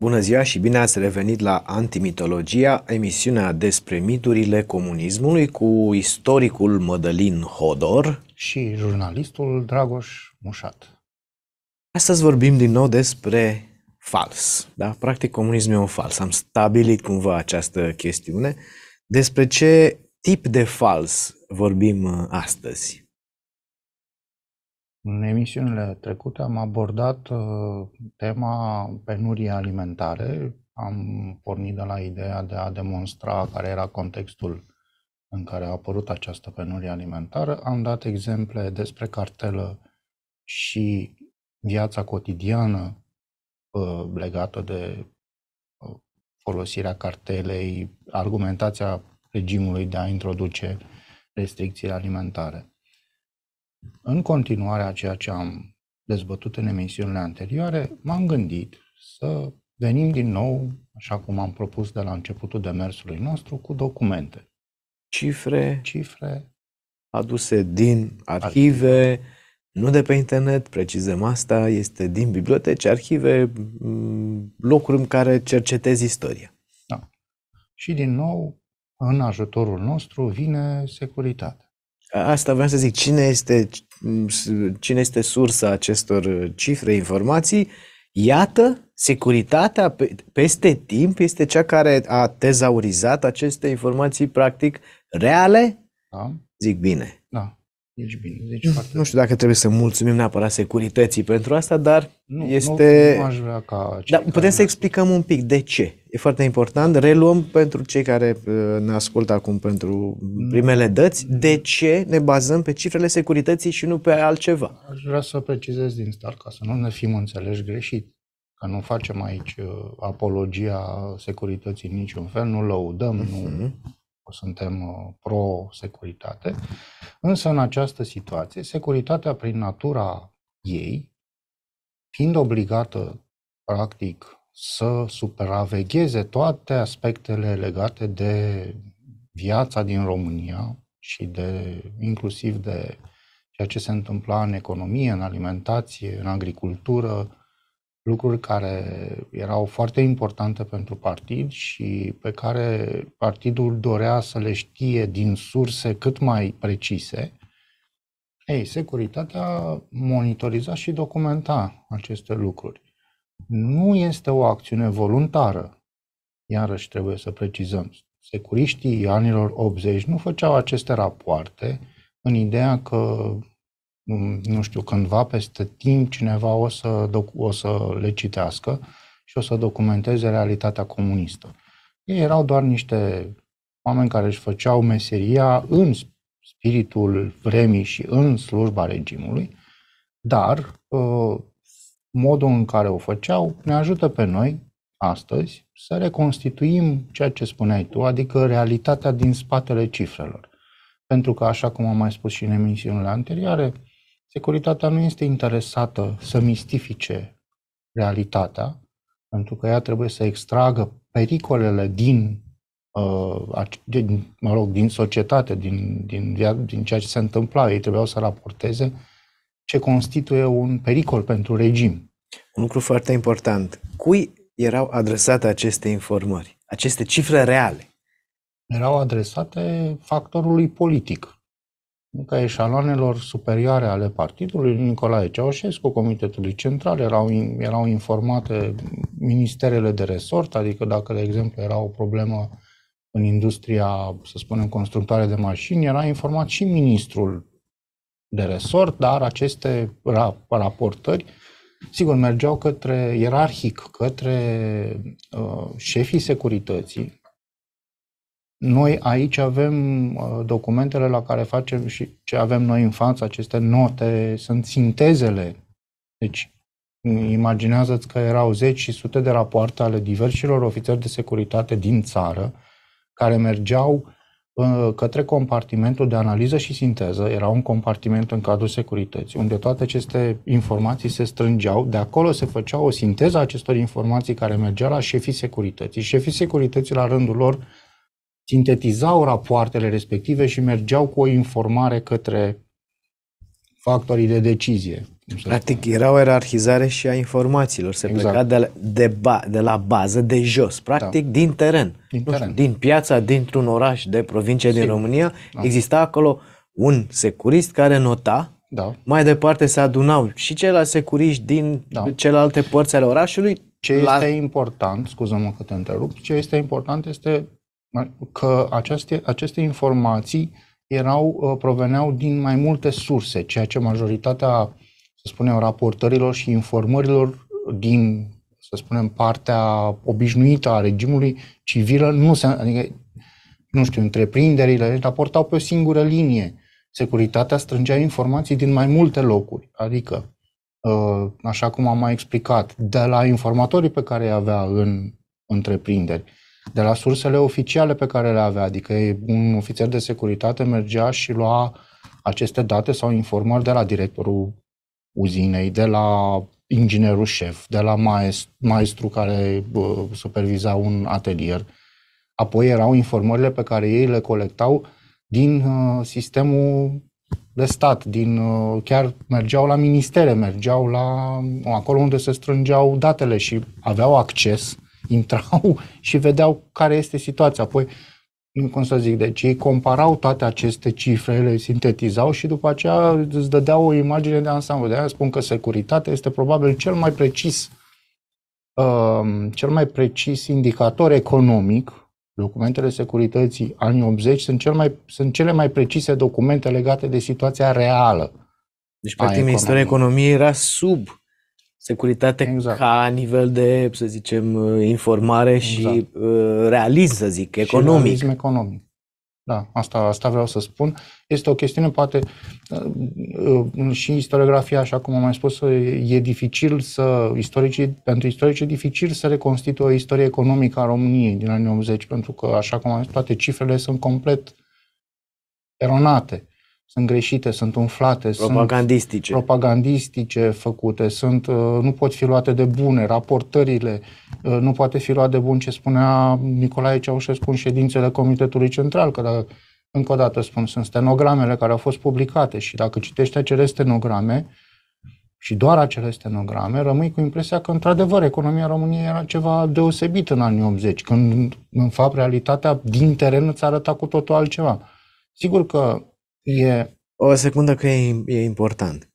Bună ziua și bine ați revenit la Antimitologia, emisiunea despre miturile comunismului cu istoricul Mădălin Hodor și jurnalistul Dragoș Mușat. Astăzi vorbim din nou despre fals. Da? Practic comunismul e un fals. Am stabilit cumva această chestiune. Despre ce tip de fals vorbim uh, astăzi? În emisiunile trecute am abordat uh, tema penurii alimentare. Am pornit de la ideea de a demonstra care era contextul în care a apărut această penurie alimentară. Am dat exemple despre cartelă și viața cotidiană uh, legată de uh, folosirea cartelei, argumentația regimului de a introduce restricțiile alimentare. În continuare a ceea ce am dezbătut în emisiunile anterioare, m-am gândit să venim din nou, așa cum am propus de la începutul demersului nostru, cu documente. Cifre, cifre aduse din arhive, arhive, nu de pe internet, precizăm asta, este din biblioteci, arhive, mm, locuri în care cercetezi istoria. Da. Și din nou, în ajutorul nostru vine securitatea. Asta vreau să zic, cine este, cine este sursa acestor uh, cifre, informații? Iată, securitatea peste timp este cea care a tezaurizat aceste informații practic reale? Da. Zic bine. Da. Deci bine, deci nu, foarte... Nu știu dacă trebuie să mulțumim neapărat securității pentru asta, dar nu, este... Nu, nu aș vrea ca... Dar putem să explicăm un pic de ce e foarte important. Reluăm pentru cei care uh, ne ascultă acum pentru primele dăți. De ce ne bazăm pe cifrele securității și nu pe altceva? Aș vrea să precizez din start ca să nu ne fim înțeleși greșit. Că nu facem aici uh, apologia securității în niciun fel, nu lăudăm, uh-huh. nu mhm. suntem uh, pro-securitate. Însă în această situație, securitatea prin natura ei, fiind obligată practic să supravegheze toate aspectele legate de viața din România și de, inclusiv de ceea ce se întâmpla în economie, în alimentație, în agricultură, lucruri care erau foarte importante pentru partid și pe care partidul dorea să le știe din surse cât mai precise. Ei, securitatea monitoriza și documenta aceste lucruri nu este o acțiune voluntară. Iarăși trebuie să precizăm. Securiștii anilor 80 nu făceau aceste rapoarte în ideea că, mm, nu știu, cândva peste timp cineva o să, o să le citească și o să documenteze realitatea comunistă. Ei erau doar niște oameni care își făceau meseria în spiritul vremii și în slujba regimului, dar uh, modul în care o făceau ne ajută pe noi astăzi să reconstituim ceea ce spuneai tu, adică realitatea din spatele cifrelor. Pentru că, așa cum am mai spus și în emisiunile anterioare, securitatea nu este interesată să mistifice realitatea, pentru că ea trebuie să extragă pericolele din, uh, din, mă rog, din societate, din, din, din ceea ce se întâmpla. Ei trebuiau să raporteze ce constituie un pericol pentru regim. Un lucru foarte important. Cui erau adresate aceste informări, aceste cifre reale? Erau adresate factorului politic, Încă eșaloanelor superioare ale partidului Nicolae Ceaușescu, Comitetului Central, erau, erau informate ministerele de resort, adică dacă, de exemplu, era o problemă în industria, să spunem, constructoare de mașini, era informat și ministrul de resort, dar aceste raportări Sigur, mergeau către, ierarhic, către uh, șefii securității. Noi aici avem uh, documentele la care facem și ce avem noi în față, aceste note, sunt sintezele. Deci, imaginează-ți că erau zeci și sute de rapoarte ale diversilor ofițeri de securitate din țară care mergeau către compartimentul de analiză și sinteză. Era un compartiment în cadrul securității, unde toate aceste informații se strângeau. De acolo se făcea o sinteză a acestor informații care mergea la șefii securității. Șefii securității, la rândul lor, sintetizau rapoartele respective și mergeau cu o informare către factorii de decizie. Practic era o erarhizare și a informațiilor. Se exact. pleca de la, de, ba, de la bază, de jos, practic da. din teren. Din, nu teren. Știu, din piața, dintr-un oraș de provincie din România, da. exista acolo un securist care nota, da. mai departe se adunau și ceilalți securiști din da. celelalte părți ale orașului. Ce la... este important, scuză-mă că te întrerup, ce este important este că aceste, aceste informații erau, uh, proveneau din mai multe surse, ceea ce majoritatea să spunem, raportărilor și informărilor din, să spunem, partea obișnuită a regimului civilă, nu se, adică, nu știu, întreprinderile raportau pe o singură linie. Securitatea strângea informații din mai multe locuri, adică, uh, așa cum am mai explicat, de la informatorii pe care îi avea în întreprinderi, de la sursele oficiale pe care le avea, adică un ofițer de securitate mergea și lua aceste date sau informări de la directorul uzinei, de la inginerul șef, de la maestru care superviza un atelier. Apoi erau informările pe care ei le colectau din uh, sistemul de stat, din, uh, chiar mergeau la ministere, mergeau la acolo unde se strângeau datele și aveau acces, intrau și vedeau care este situația. Apoi cum să zic, deci ei comparau toate aceste cifre, le sintetizau și după aceea îți dădeau o imagine de ansamblu. De aia spun că securitatea este probabil cel mai precis uh, cel mai precis indicator economic, documentele securității anii 80 sunt, cel mai, sunt cele mai precise documente legate de situația reală. Deci, pe Ministerul Economiei era sub securitate exact. ca nivel de, să zicem, uh, informare exact. și uh, realism, să zic, economic. Și realism economic. Da, asta, asta vreau să spun. Este o chestiune, poate, uh, uh, și istoriografia, așa cum am mai spus, e dificil să, istoricii, pentru istorici e dificil să reconstituie o istorie economică a României din anii 80, pentru că, așa cum am spus, toate cifrele sunt complet eronate sunt greșite, sunt umflate, propagandistice. sunt propagandistice făcute, sunt, uh, nu pot fi luate de bune, raportările, uh, nu poate fi luat de bun ce spunea Nicolae Ceaușescu în ședințele Comitetului Central, că dacă, încă o dată spun, sunt stenogramele care au fost publicate și dacă citești acele stenograme și doar acele stenograme, rămâi cu impresia că, într-adevăr, economia României era ceva deosebit în anii 80, când, în fapt, realitatea din teren îți arăta cu totul altceva. Sigur că E o secundă că e, e important.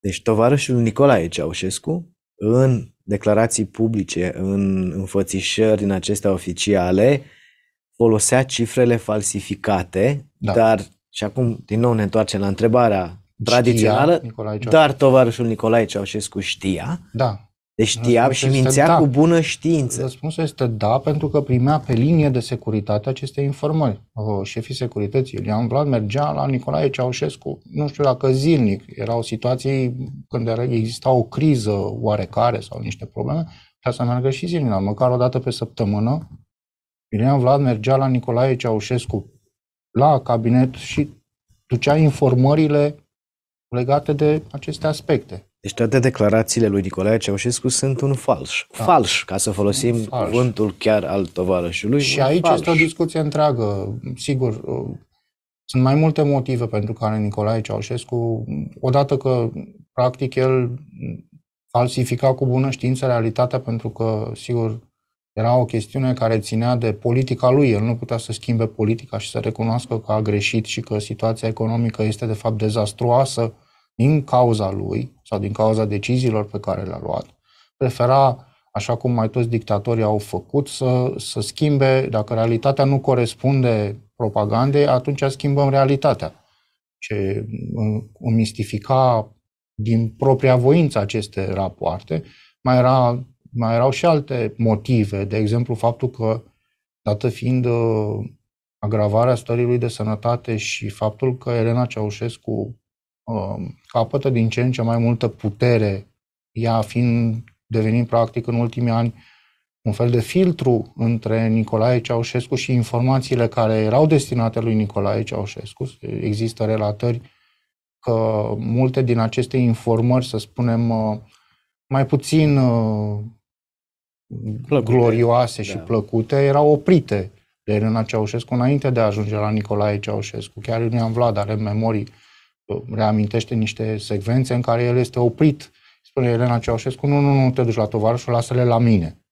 Deci tovarășul Nicolae Ceaușescu, în declarații publice, în înfățișări din acestea oficiale, folosea cifrele falsificate, da. dar, și acum din nou ne întoarcem la întrebarea știa tradițională, dar tovarășul Nicolae Ceaușescu știa da. Deci știam și mințea da. cu bună știință. Răspunsul este da, pentru că primea pe linie de securitate aceste informări. Șefii securității, Ilian Vlad, mergea la Nicolae Ceaușescu, nu știu dacă zilnic, erau situații când exista o criză oarecare sau niște probleme, ca să meargă și zilnic, măcar o dată pe săptămână. Ilian Vlad mergea la Nicolae Ceaușescu la cabinet și ducea informările legate de aceste aspecte. Deci toate declarațiile lui Nicolae Ceaușescu sunt un fals. Da. Fals, ca să folosim fals. cuvântul chiar al tovarășului. Și aici fals. este o discuție întreagă. Sigur, sunt mai multe motive pentru care Nicolae Ceaușescu, odată că practic el falsifica cu bună știință realitatea pentru că, sigur, era o chestiune care ținea de politica lui. El nu putea să schimbe politica și să recunoască că a greșit și că situația economică este de fapt dezastruoasă din cauza lui sau din cauza deciziilor pe care le-a luat, prefera, așa cum mai toți dictatorii au făcut, să, să schimbe, dacă realitatea nu corespunde propagandei, atunci schimbăm realitatea. Ce uh, mistifica din propria voință aceste rapoarte, mai, era, mai erau și alte motive, de exemplu faptul că, dată fiind uh, agravarea stării lui de sănătate și faptul că Elena Ceaușescu Um, capătă din ce în ce mai multă putere, ea fiind devenind practic în ultimii ani un fel de filtru între Nicolae Ceaușescu și informațiile care erau destinate lui Nicolae Ceaușescu. Există relatări că multe din aceste informări, să spunem, uh, mai puțin uh, plăcute. glorioase da. și plăcute, erau oprite de Elena Ceaușescu înainte de a ajunge la Nicolae Ceaușescu. Chiar am Vlad are memorii reamintește niște secvențe în care el este oprit. Spune Elena Ceaușescu, nu, nu, nu te duci la tovarășul, lasă-le la mine.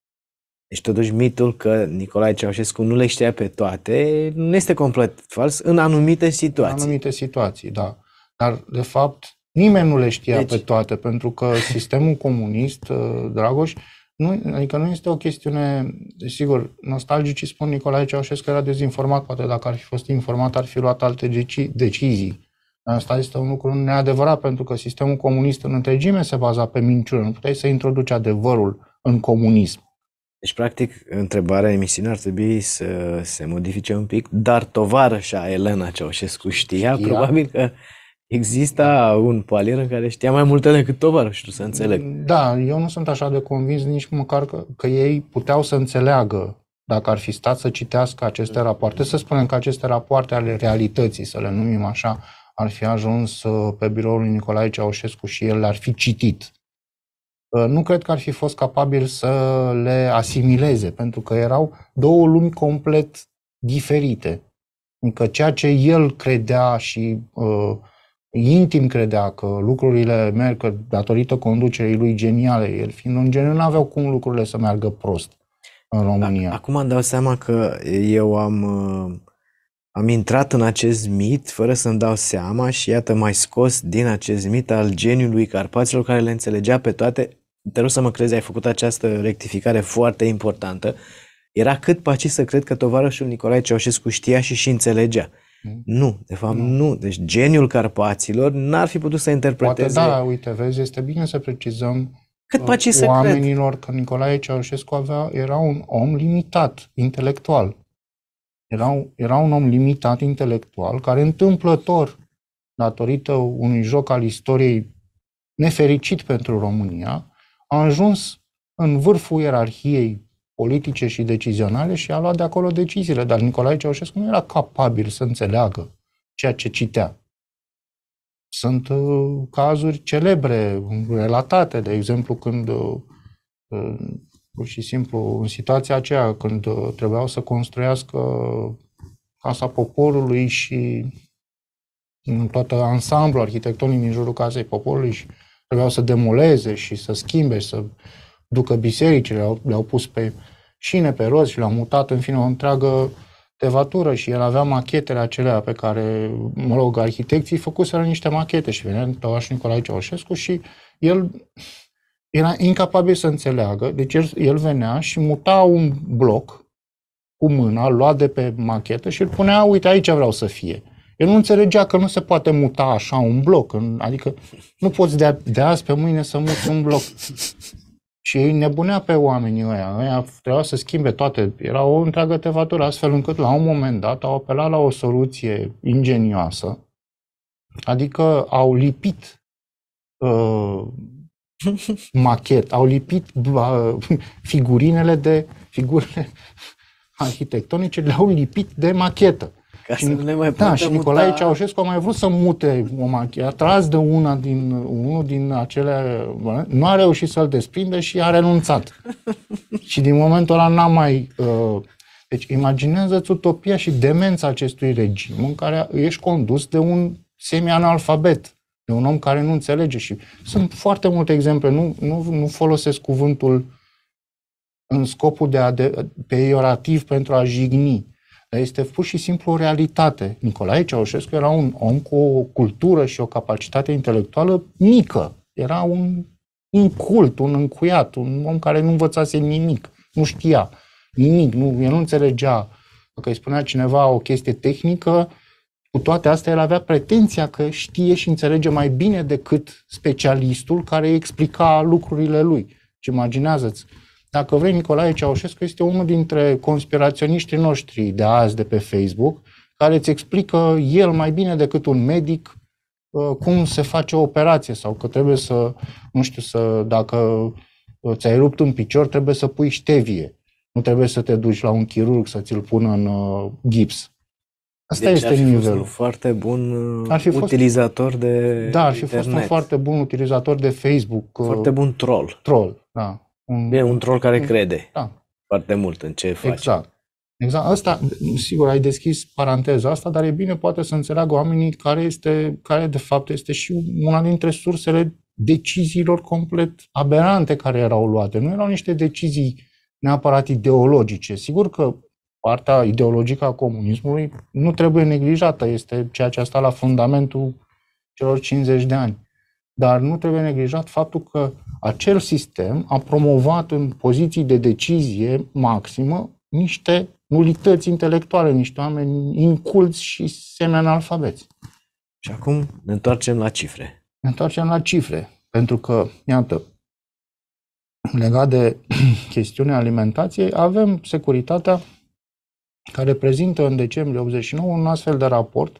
Deci totuși mitul că Nicolae Ceaușescu nu le știa pe toate nu este complet fals în anumite situații. În anumite situații, da. Dar, de fapt, nimeni nu le știa deci... pe toate, pentru că sistemul comunist, uh, Dragoș, nu, adică nu este o chestiune, sigur, nostalgicii spun Nicolae Ceaușescu era dezinformat, poate dacă ar fi fost informat ar fi luat alte deci-, decizii. Asta este un lucru neadevărat, pentru că sistemul comunist în întregime se baza pe minciună. Nu puteai să introduci adevărul în comunism. Deci, practic, întrebarea emisiunii ar trebui să se modifice un pic, dar tovarășa Elena Ceaușescu știa, știa. probabil că Exista un palier în care știa mai multe decât tovarășul, să înțeleg. Da, eu nu sunt așa de convins nici măcar că, că ei puteau să înțeleagă dacă ar fi stat să citească aceste rapoarte, să spunem că aceste rapoarte ale realității, să le numim așa, ar fi ajuns uh, pe biroul lui Nicolae Ceaușescu și el ar fi citit. Uh, nu cred că ar fi fost capabil să le asimileze, pentru că erau două lumi complet diferite. Încă ceea ce el credea și uh, intim credea că lucrurile merg datorită conducerii lui geniale, el fiind un geniu, nu aveau cum lucrurile să meargă prost în România. Acum îmi dau seama că eu am uh, am intrat în acest mit fără să-mi dau seama și iată mai scos din acest mit al geniului Carpaților care le înțelegea pe toate. Te rog să mă crezi, ai făcut această rectificare foarte importantă. Era cât paci să cred că tovarășul Nicolae Ceaușescu știa și și înțelegea. Mm. Nu, de fapt mm. nu. Deci geniul Carpaților n-ar fi putut să interpreteze. Poate da, uite, vezi, este bine să precizăm cât paci uh, să oamenilor cred. că Nicolae Ceaușescu avea, era un om limitat intelectual. Era, era un om limitat intelectual care întâmplător, datorită unui joc al istoriei nefericit pentru România, a ajuns în vârful ierarhiei politice și decizionale și a luat de acolo deciziile. Dar Nicolae Ceaușescu nu era capabil să înțeleagă ceea ce citea. Sunt uh, cazuri celebre, relatate, de exemplu, când uh, uh, pur și simplu, în situația aceea când uh, trebuiau să construiască uh, Casa Poporului și în tot ansamblul arhitectonic din jurul Casei Poporului și trebuiau să demoleze și să schimbe și să ducă bisericile, le-au, le-au pus pe șine, pe roți și le-au mutat în fine o întreagă tevatură și el avea machetele acelea pe care, mă rog, arhitecții făcuseră niște machete și venea Tăvaș Nicolae Ceaușescu și el era incapabil să înțeleagă, deci el venea și muta un bloc cu mâna, lua de pe machetă și îl punea, uite, aici vreau să fie. El nu înțelegea că nu se poate muta așa un bloc, adică nu poți de, de azi pe mâine să muți un bloc. Și ei nebunea pe oamenii ăia, ăia trebuia să schimbe toate, era o întreagă tevatură, astfel încât la un moment dat au apelat la o soluție ingenioasă, adică au lipit uh, machet, au lipit figurinele de figurile arhitectonice, le-au lipit de machetă. Ca și, să nu le mai da, și Nicolae muta... Ceaușescu a mai vrut să mute o machetă, a tras de una din, unul din acele, nu a reușit să-l desprinde și a renunțat. și din momentul ăla n-a mai... Uh, deci imaginează-ți utopia și demența acestui regim în care ești condus de un semi-analfabet de un om care nu înțelege și sunt foarte multe exemple, nu, nu, nu folosesc cuvântul în scopul de a de, peiorativ pentru a jigni, dar este pur și simplu o realitate. Nicolae Ceaușescu era un om cu o cultură și o capacitate intelectuală mică, era un incult, un încuiat, un om care nu învățase nimic, nu știa nimic, nu, el nu înțelegea, Că îi spunea cineva o chestie tehnică, cu toate astea, el avea pretenția că știe și înțelege mai bine decât specialistul care explica lucrurile lui. Și imaginează-ți, dacă vrei, Nicolae Ceaușescu este unul dintre conspiraționiștii noștri de azi de pe Facebook, care îți explică el mai bine decât un medic uh, cum se face o operație sau că trebuie să, nu știu, să dacă uh, ți-ai rupt un picior, trebuie să pui ștevie. Nu trebuie să te duci la un chirurg să ți-l pună în uh, gips. Asta deci este ar fi nivelul. Fost un foarte bun uh, ar fi fost, utilizator de Da, ar fi internet. fost un foarte bun utilizator de Facebook. Uh, foarte bun troll. Troll, da. Un, Bine, un troll care un, crede da. foarte mult în ce face. Exact. Exact. Asta, sigur, ai deschis paranteza asta, dar e bine poate să înțeleagă oamenii care, este, care de fapt este și una dintre sursele deciziilor complet aberante care erau luate. Nu erau niște decizii neapărat ideologice. Sigur că partea ideologică a comunismului nu trebuie neglijată, este ceea ce a stat la fundamentul celor 50 de ani. Dar nu trebuie neglijat faptul că acel sistem a promovat în poziții de decizie maximă niște nulități intelectuale, niște oameni inculți și semi-analfabeți. Și acum ne întoarcem la cifre. Ne întoarcem la cifre, pentru că, iată, legat de chestiunea alimentației, avem securitatea care prezintă în decembrie 89 un astfel de raport,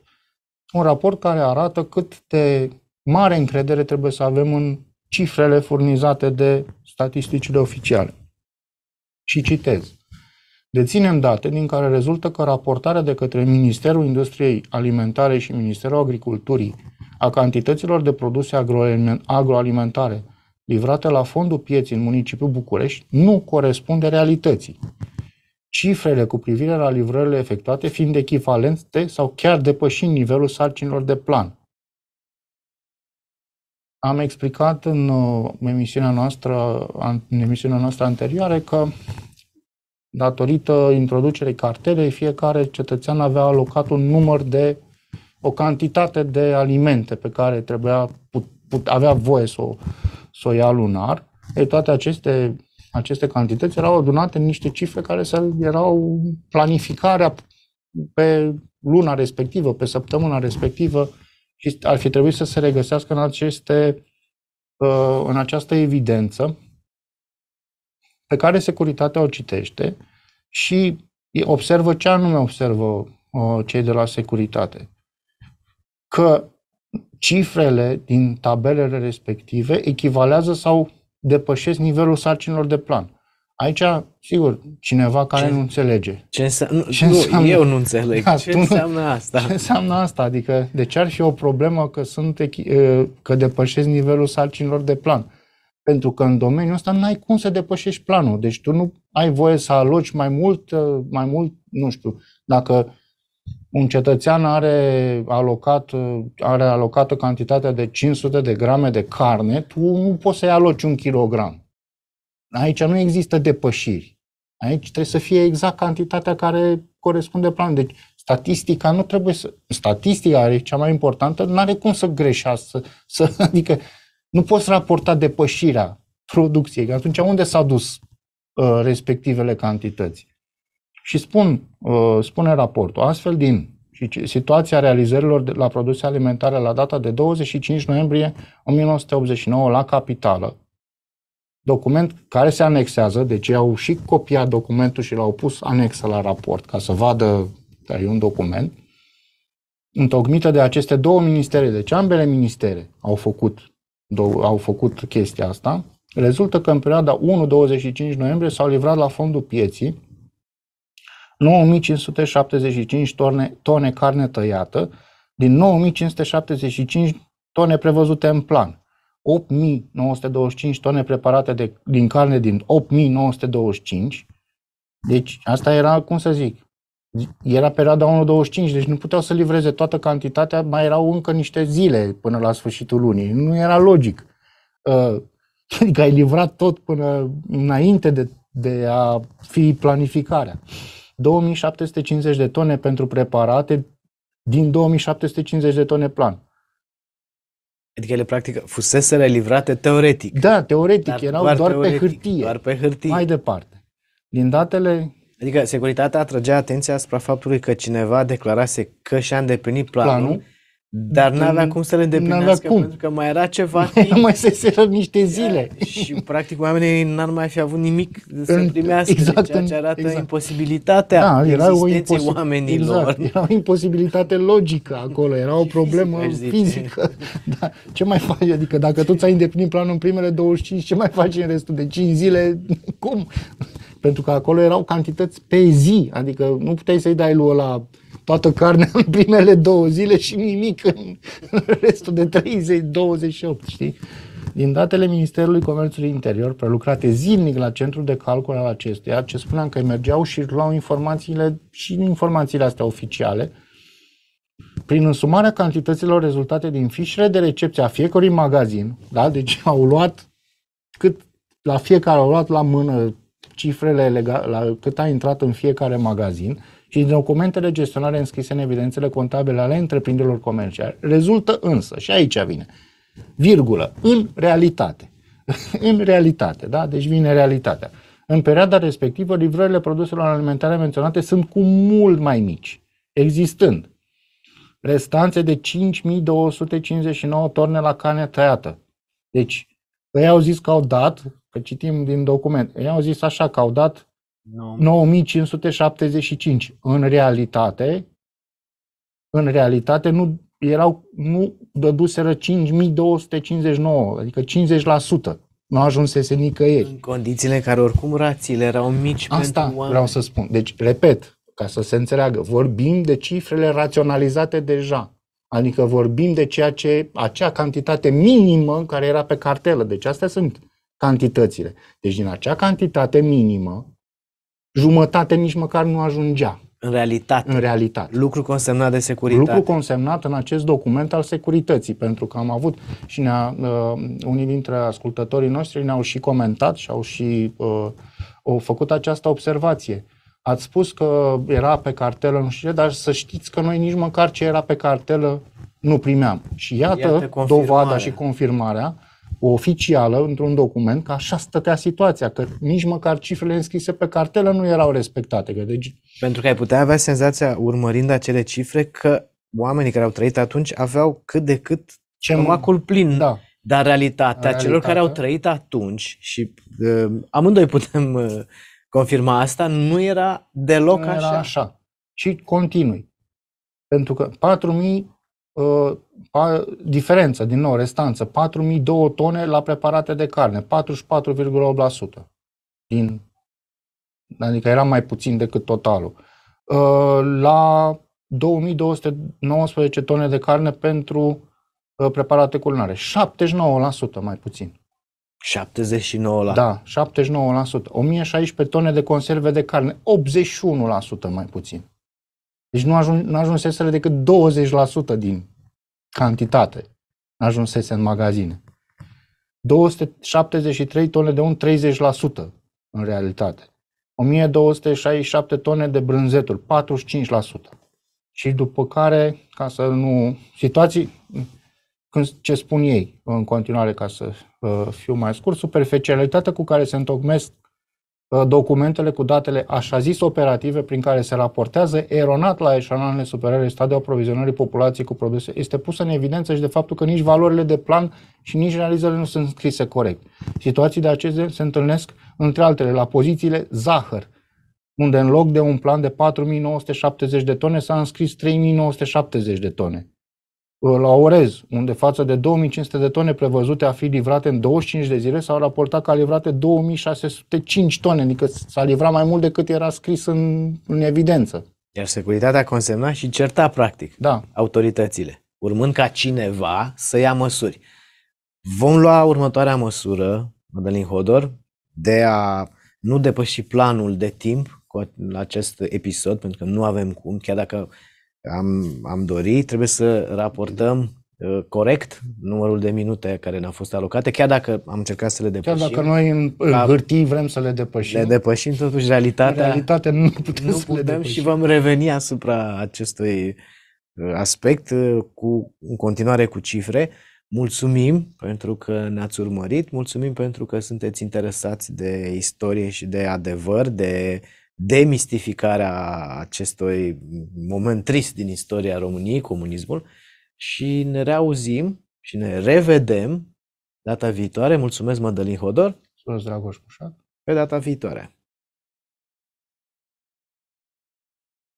un raport care arată cât de mare încredere trebuie să avem în cifrele furnizate de statisticile oficiale. Și citez. Deținem date din care rezultă că raportarea de către Ministerul Industriei Alimentare și Ministerul Agriculturii a cantităților de produse agroalimentare livrate la fondul pieții în municipiul București nu corespunde realității cifrele cu privire la livrările efectuate fiind echivalente sau chiar depășind nivelul sarcinilor de plan. Am explicat în uh, emisiunea noastră, în emisiunea noastră anterioară că datorită introducerii cartelei, fiecare cetățean avea alocat un număr de o cantitate de alimente pe care trebuia put, put, avea voie să o, să o ia lunar. E, toate aceste aceste cantități erau adunate în niște cifre care erau planificarea pe luna respectivă, pe săptămâna respectivă și ar fi trebuit să se regăsească în, aceste, uh, în această evidență pe care securitatea o citește și observă ce anume observă uh, cei de la securitate. Că cifrele din tabelele respective echivalează sau depășesc nivelul sarcinilor de plan. Aici, sigur, cineva care ce, nu înțelege. Ce, înseamnă, ce înseamnă, eu nu înțeleg. Da, ce înseamnă asta? Ce înseamnă asta? Adică, de ce ar fi o problemă că, sunt, că depășesc nivelul sarcinilor de plan? Pentru că în domeniul ăsta n-ai cum să depășești planul. Deci tu nu ai voie să aloci mai mult, mai mult, nu știu, dacă un cetățean are, alocat, are alocată cantitatea de 500 de grame de carne, tu nu poți să-i aloci un kilogram. Aici nu există depășiri. Aici trebuie să fie exact cantitatea care corespunde planului. Deci statistica nu trebuie să... Statistica are cea mai importantă, nu are cum să greșească. Să, adică nu poți raporta depășirea producției. Atunci unde s-au dus uh, respectivele cantități? Și spun, uh, spune raportul, astfel din situația realizărilor de la produse alimentare la data de 25 noiembrie 1989 la capitală, document care se anexează, deci au și copiat documentul și l-au pus anexă la raport ca să vadă că e un document, întocmită de aceste două ministere, deci ambele ministere au făcut, au făcut chestia asta, rezultă că în perioada 1-25 noiembrie s-au livrat la fondul pieții 9575 tone, tone carne tăiată din 9575 tone prevăzute în plan. 8.925 tone preparate de, din carne din 8.925. Deci asta era, cum să zic, era perioada 1.25, deci nu puteau să livreze toată cantitatea, mai erau încă niște zile până la sfârșitul lunii. Nu era logic. Uh, adică ai livrat tot până înainte de, de a fi planificarea. 2750 de tone pentru preparate din 2750 de tone plan. Adică ele practic fusesele livrate teoretic. Da, teoretic, dar erau doar, doar teoretic, pe hârtie. Doar pe hârtie. Mai departe. Din datele... Adică securitatea atrăgea atenția asupra faptului că cineva declarase că și-a îndeplinit planul, planul dar nu avea cum să le îndeplinească cum. pentru că mai era ceva mai mai seră niște zile. și practic oamenii n-ar mai fi avut nimic să în, primească, exact, ceea ce arată exact. imposibilitatea da, era o imposi- oamenilor. Exact, era o imposibilitate logică acolo, era o problemă fizică. fizică. Da, ce mai faci? Adică dacă tu ți-ai îndeplinit planul în primele 25, ce mai faci în restul de 5 zile? Cum? Pentru că acolo erau cantități pe zi, adică nu puteai să-i dai lui ăla toată carnea în primele două zile și nimic în restul de 30, 28, știi? Din datele Ministerului Comerțului Interior, prelucrate zilnic la centrul de calcul al acestuia, ce spuneam că mergeau și luau informațiile și informațiile astea oficiale, prin însumarea cantităților rezultate din fișele de recepție a fiecărui magazin, da? deci au luat cât la fiecare au luat la mână cifrele lega, la cât a intrat în fiecare magazin, și documentele gestionare înscrise în evidențele contabile ale întreprinderilor comerciale. Rezultă însă, și aici vine, virgulă, în realitate. în realitate, da? Deci vine realitatea. În perioada respectivă, livrările produselor alimentare menționate sunt cu mult mai mici, existând restanțe de 5259 torne la carne tăiată. Deci, ei au zis că au dat, că citim din document, ei au zis așa că au dat 9575. În realitate, în realitate nu erau nu dăduseră 5259, adică 50%. Nu ajunsese nicăieri. În condițiile în care oricum rațiile erau mici Asta pentru oameni. vreau să spun. Deci, repet, ca să se înțeleagă, vorbim de cifrele raționalizate deja. Adică vorbim de ceea ce, acea cantitate minimă care era pe cartelă. Deci astea sunt cantitățile. Deci din acea cantitate minimă, jumătate nici măcar nu ajungea. În realitate. În realitate. Lucru consemnat de securitate. Lucru consemnat în acest document al securității, pentru că am avut și ne-a, uh, unii dintre ascultătorii noștri ne-au și comentat și au și uh, au făcut această observație. Ați spus că era pe cartelă, nu știu ce, dar să știți că noi nici măcar ce era pe cartelă nu primeam. Și iată, iată dovada și confirmarea oficială într-un document că așa stătea situația, că nici măcar cifrele înscrise pe cartelă nu erau respectate. Că deci... Pentru că ai putea avea senzația, urmărind acele cifre, că oamenii care au trăit atunci aveau cât de cât Ce stomacul plin. Da. Dar realitatea Realitatea. celor care au trăit atunci, și uh, amândoi putem uh, confirma asta, nu era deloc nu așa. Era așa. Și continui. Pentru că 4000 uh, diferență, din nou, restanță, 4002 tone la preparate de carne, 44,8% din adică era mai puțin decât totalul. Uh, La 2219 tone de carne pentru uh, preparate culinare, 79% mai puțin. 79%? Da, 79%. 1016 tone de conserve de carne, 81% mai puțin. Deci nu, ajun, nu ajunseseră decât 20% din cantitate ajunsese în magazine. 273 tone de un 30% în realitate. 1267 tone de brânzeturi, 45%. Și după care, ca să nu... Situații, când, ce spun ei în continuare, ca să uh, fiu mai scurt, superficialitatea cu care se întocmesc Uh, documentele cu datele așa zis operative prin care se raportează eronat la eșananele superioare stat de aprovizionării populației cu produse, este pusă în evidență și de faptul că nici valorile de plan și nici realizările nu sunt scrise corect. Situații de acest se întâlnesc, între altele, la pozițiile zahăr, unde în loc de un plan de 4.970 de tone s-a înscris 3.970 de tone la Orez, unde față de 2500 de tone prevăzute a fi livrate în 25 de zile, s-au raportat că a livrate 2605 tone, adică s-a livrat mai mult decât era scris în, în evidență. Iar securitatea consemna și certa, practic, da. autoritățile, urmând ca cineva să ia măsuri. Vom lua următoarea măsură, Mădălin Hodor, de a nu depăși planul de timp cu acest episod, pentru că nu avem cum, chiar dacă am, am dorit, trebuie să raportăm uh, corect numărul de minute care ne-au fost alocate, chiar dacă am încercat să le depășim. Chiar dacă noi în, în hârtii vrem să le depășim. Le depășim, totuși realitatea, în realitate nu putem, nu să putem le depășim. și vom reveni asupra acestui uh, aspect uh, cu, în continuare cu cifre. Mulțumim pentru că ne-ați urmărit, mulțumim pentru că sunteți interesați de istorie și de adevăr, de demistificarea acestui moment trist din istoria României, comunismul, și ne reauzim și ne revedem data viitoare. Mulțumesc, Mădălin Hodor! Mulțumesc, Dragoș Cușac! Pe data viitoare!